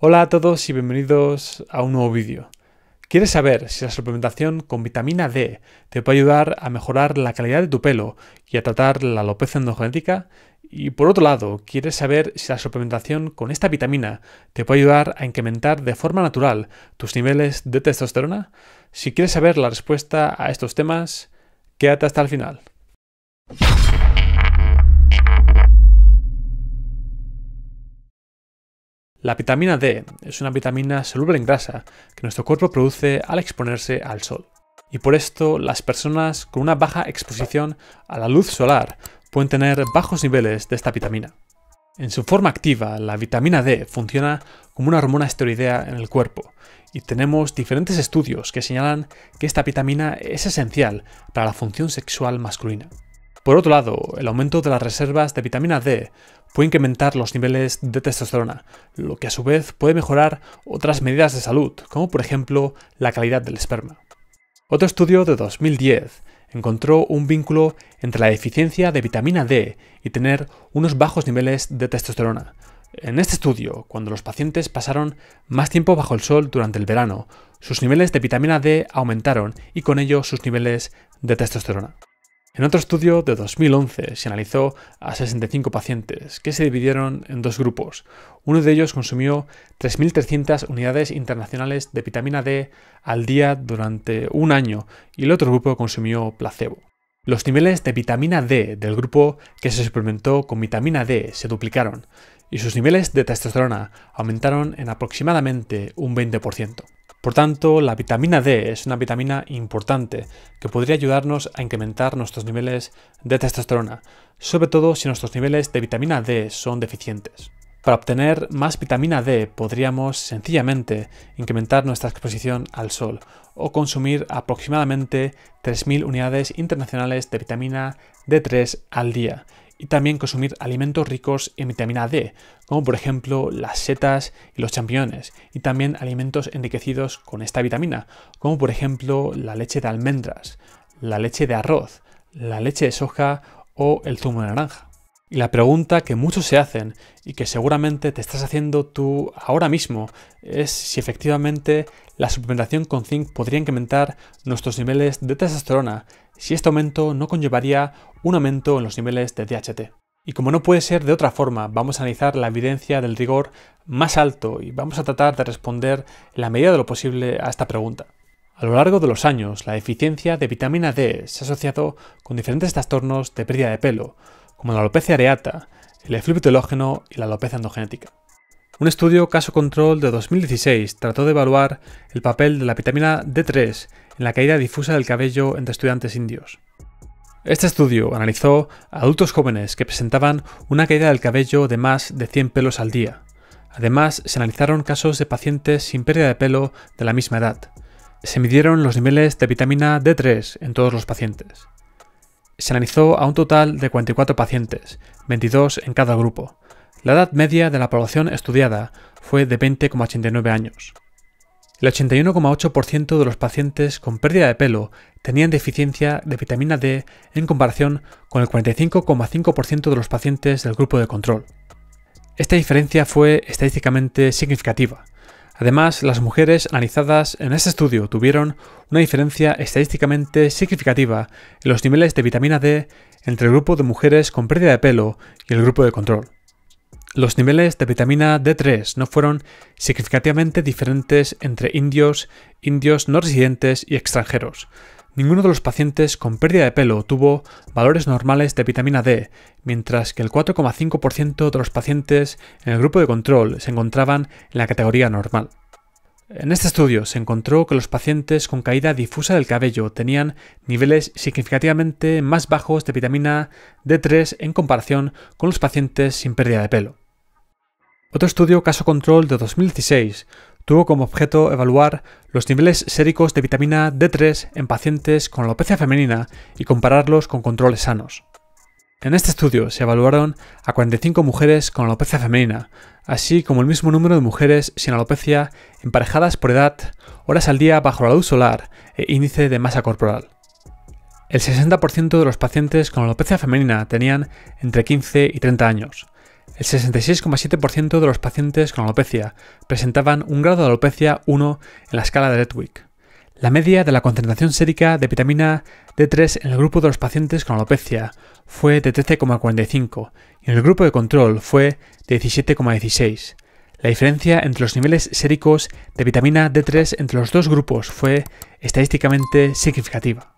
Hola a todos y bienvenidos a un nuevo vídeo. ¿Quieres saber si la suplementación con vitamina D te puede ayudar a mejorar la calidad de tu pelo y a tratar la alopecia endogenética? Y por otro lado, ¿quieres saber si la suplementación con esta vitamina te puede ayudar a incrementar de forma natural tus niveles de testosterona? Si quieres saber la respuesta a estos temas, quédate hasta el final. La vitamina D es una vitamina soluble en grasa que nuestro cuerpo produce al exponerse al sol. Y por esto las personas con una baja exposición a la luz solar pueden tener bajos niveles de esta vitamina. En su forma activa, la vitamina D funciona como una hormona esteroidea en el cuerpo, y tenemos diferentes estudios que señalan que esta vitamina es esencial para la función sexual masculina. Por otro lado, el aumento de las reservas de vitamina D puede incrementar los niveles de testosterona, lo que a su vez puede mejorar otras medidas de salud, como por ejemplo la calidad del esperma. Otro estudio de 2010 encontró un vínculo entre la deficiencia de vitamina D y tener unos bajos niveles de testosterona. En este estudio, cuando los pacientes pasaron más tiempo bajo el sol durante el verano, sus niveles de vitamina D aumentaron y con ello sus niveles de testosterona. En otro estudio de 2011 se analizó a 65 pacientes que se dividieron en dos grupos. Uno de ellos consumió 3.300 unidades internacionales de vitamina D al día durante un año y el otro grupo consumió placebo. Los niveles de vitamina D del grupo que se experimentó con vitamina D se duplicaron y sus niveles de testosterona aumentaron en aproximadamente un 20%. Por tanto, la vitamina D es una vitamina importante que podría ayudarnos a incrementar nuestros niveles de testosterona, sobre todo si nuestros niveles de vitamina D son deficientes. Para obtener más vitamina D podríamos sencillamente incrementar nuestra exposición al sol o consumir aproximadamente 3.000 unidades internacionales de vitamina D3 al día y también consumir alimentos ricos en vitamina D, como por ejemplo las setas y los champiñones, y también alimentos enriquecidos con esta vitamina, como por ejemplo la leche de almendras, la leche de arroz, la leche de soja o el zumo de naranja. Y la pregunta que muchos se hacen y que seguramente te estás haciendo tú ahora mismo es si efectivamente la suplementación con zinc podría incrementar nuestros niveles de testosterona si este aumento no conllevaría un aumento en los niveles de DHT. Y como no puede ser de otra forma, vamos a analizar la evidencia del rigor más alto y vamos a tratar de responder en la medida de lo posible a esta pregunta. A lo largo de los años, la deficiencia de vitamina D se ha asociado con diferentes trastornos de pérdida de pelo, como la alopecia areata, el efluvio y la alopecia endogenética. Un estudio caso control de 2016 trató de evaluar el papel de la vitamina D3 en la caída difusa del cabello entre estudiantes indios. Este estudio analizó a adultos jóvenes que presentaban una caída del cabello de más de 100 pelos al día. Además, se analizaron casos de pacientes sin pérdida de pelo de la misma edad. Se midieron los niveles de vitamina D3 en todos los pacientes. Se analizó a un total de 44 pacientes, 22 en cada grupo. La edad media de la población estudiada fue de 20,89 años. El 81,8% de los pacientes con pérdida de pelo tenían deficiencia de vitamina D en comparación con el 45,5% de los pacientes del grupo de control. Esta diferencia fue estadísticamente significativa. Además, las mujeres analizadas en este estudio tuvieron una diferencia estadísticamente significativa en los niveles de vitamina D entre el grupo de mujeres con pérdida de pelo y el grupo de control. Los niveles de vitamina D3 no fueron significativamente diferentes entre indios, indios no residentes y extranjeros. Ninguno de los pacientes con pérdida de pelo tuvo valores normales de vitamina D, mientras que el 4,5% de los pacientes en el grupo de control se encontraban en la categoría normal. En este estudio se encontró que los pacientes con caída difusa del cabello tenían niveles significativamente más bajos de vitamina D3 en comparación con los pacientes sin pérdida de pelo. Otro estudio caso control de 2016 tuvo como objeto evaluar los niveles séricos de vitamina D3 en pacientes con alopecia femenina y compararlos con controles sanos. En este estudio se evaluaron a 45 mujeres con alopecia femenina, así como el mismo número de mujeres sin alopecia emparejadas por edad, horas al día bajo la luz solar e índice de masa corporal. El 60% de los pacientes con alopecia femenina tenían entre 15 y 30 años. El 66,7% de los pacientes con alopecia presentaban un grado de alopecia 1 en la escala de Redwick. La media de la concentración sérica de vitamina D3 en el grupo de los pacientes con alopecia fue de 13,45 y en el grupo de control fue de 17,16. La diferencia entre los niveles séricos de vitamina D3 entre los dos grupos fue estadísticamente significativa.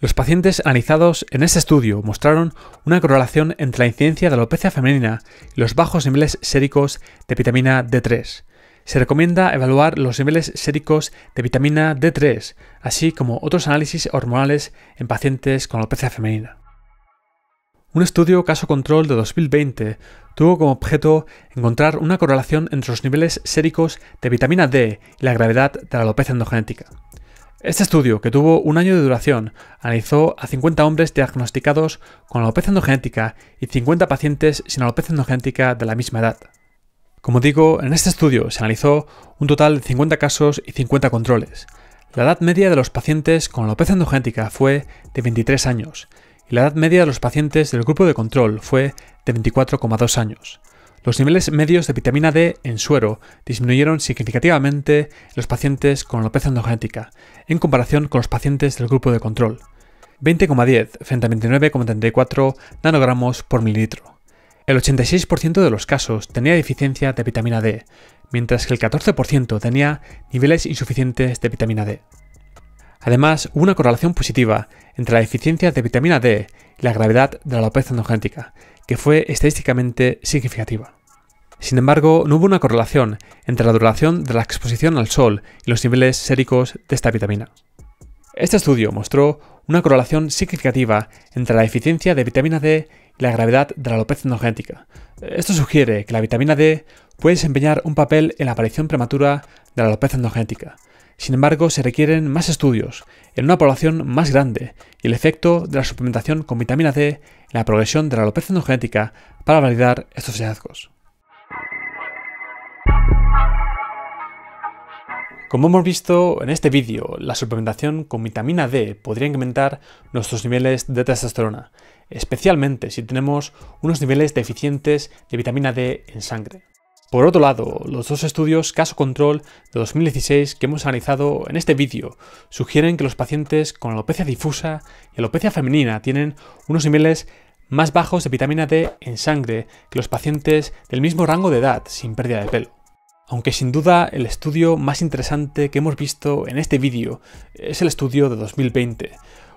Los pacientes analizados en este estudio mostraron una correlación entre la incidencia de alopecia femenina y los bajos niveles séricos de vitamina D3. Se recomienda evaluar los niveles séricos de vitamina D3, así como otros análisis hormonales en pacientes con alopecia femenina. Un estudio caso control de 2020 tuvo como objeto encontrar una correlación entre los niveles séricos de vitamina D y la gravedad de la alopecia endogenética. Este estudio, que tuvo un año de duración, analizó a 50 hombres diagnosticados con alopecia endogenética y 50 pacientes sin alopecia endogenética de la misma edad. Como digo, en este estudio se analizó un total de 50 casos y 50 controles. La edad media de los pacientes con alopecia endogénica fue de 23 años y la edad media de los pacientes del grupo de control fue de 24,2 años. Los niveles medios de vitamina D en suero disminuyeron significativamente en los pacientes con alopecia endogénica en comparación con los pacientes del grupo de control. 20,10 frente a 29,34 nanogramos por mililitro. El 86% de los casos tenía deficiencia de vitamina D, mientras que el 14% tenía niveles insuficientes de vitamina D. Además, hubo una correlación positiva entre la deficiencia de vitamina D y la gravedad de la alopecia endogénica, que fue estadísticamente significativa. Sin embargo, no hubo una correlación entre la duración de la exposición al sol y los niveles séricos de esta vitamina. Este estudio mostró una correlación significativa entre la deficiencia de vitamina D la gravedad de la alopecia energética. Esto sugiere que la vitamina D puede desempeñar un papel en la aparición prematura de la alopecia energética. Sin embargo, se requieren más estudios en una población más grande y el efecto de la suplementación con vitamina D en la progresión de la alopecia energética para validar estos hallazgos. Como hemos visto en este vídeo, la suplementación con vitamina D podría incrementar nuestros niveles de testosterona, especialmente si tenemos unos niveles deficientes de vitamina D en sangre. Por otro lado, los dos estudios caso control de 2016 que hemos analizado en este vídeo sugieren que los pacientes con alopecia difusa y alopecia femenina tienen unos niveles más bajos de vitamina D en sangre que los pacientes del mismo rango de edad sin pérdida de pelo. Aunque sin duda el estudio más interesante que hemos visto en este vídeo es el estudio de 2020,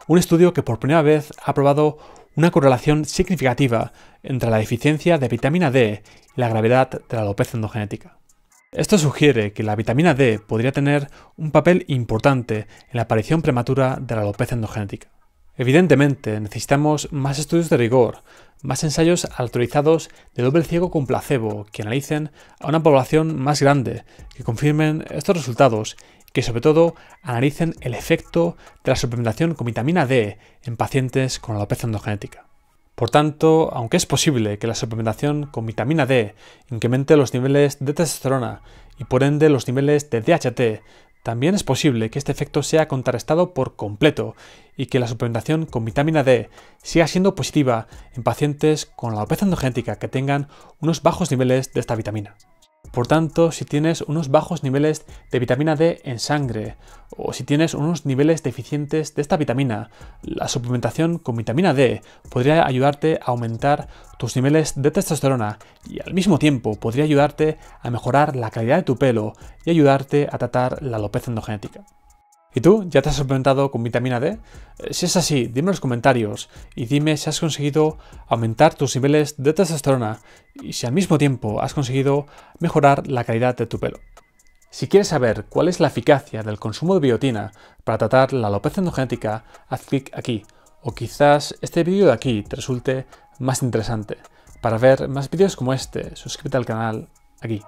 un estudio que por primera vez ha probado una correlación significativa entre la deficiencia de vitamina D y la gravedad de la alopecia endogenética. Esto sugiere que la vitamina D podría tener un papel importante en la aparición prematura de la alopecia endogenética. Evidentemente, necesitamos más estudios de rigor, más ensayos autorizados de doble ciego con placebo que analicen a una población más grande, que confirmen estos resultados y que sobre todo analicen el efecto de la suplementación con vitamina D en pacientes con alopecia endogenética. Por tanto, aunque es posible que la suplementación con vitamina D incremente los niveles de testosterona y por ende los niveles de DHT también es posible que este efecto sea contrarrestado por completo y que la suplementación con vitamina D siga siendo positiva en pacientes con la obesidad endogénica que tengan unos bajos niveles de esta vitamina. Por tanto, si tienes unos bajos niveles de vitamina D en sangre o si tienes unos niveles deficientes de esta vitamina, la suplementación con vitamina D podría ayudarte a aumentar tus niveles de testosterona y al mismo tiempo podría ayudarte a mejorar la calidad de tu pelo y ayudarte a tratar la alopecia endogenética. ¿Y tú? ¿Ya te has suplementado con vitamina D? Eh, si es así, dime en los comentarios y dime si has conseguido aumentar tus niveles de testosterona y si al mismo tiempo has conseguido mejorar la calidad de tu pelo. Si quieres saber cuál es la eficacia del consumo de biotina para tratar la alopecia endogenética, haz clic aquí. O quizás este vídeo de aquí te resulte más interesante. Para ver más vídeos como este, suscríbete al canal aquí.